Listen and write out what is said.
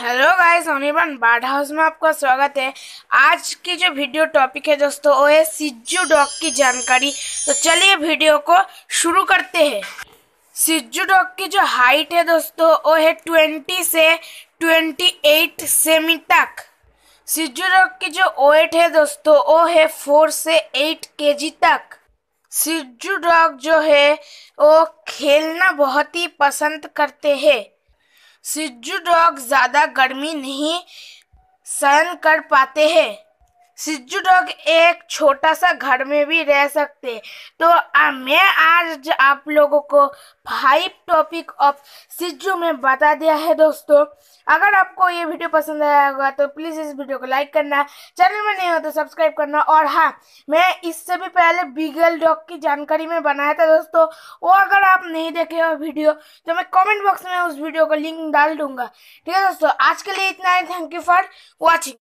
hello guys ओनिबन bird house में आपका स्वागत है आज की जो वीडियो टॉपिक है दोस्तों वो है सिज्जू डॉग की जानकारी तो चलिए वीडियो को शुरू करते हैं सिज्जू डॉग की जो हाइट है दोस्तों वो है 20 से 28 सेमी तक सिज्जू डॉग की जो वेट है दोस्तों वो है 4 से 8 केजी तक सिज्जू डॉग जो है वो खेलना बहुत ही पसंद करते हैं सिज्जू डॉग ज्यादा गर्मी नहीं सहन कर पाते हैं सिज्जू डॉग एक छोटा सा घर में भी रह सकते तो आ, मैं आज आप लोगों को फाइव टॉपिक ऑफ सिज्जू में बता दिया है दोस्तों अगर आपको ये वीडियो पसंद आया होगा तो प्लीज़ इस वीडियो को लाइक करना चैनल में नहीं हो तो सब्सक्राइब करना और हाँ मैं इससे भी पहले बीगल डॉग की जानकारी में बनाया था दोस्तों वो अगर आप नहीं देखे हो वीडियो तो मैं कॉमेंट बॉक्स में उस वीडियो का लिंक डाल दूंगा ठीक है दोस्तों आज के लिए इतना ही थैंक यू फॉर वॉचिंग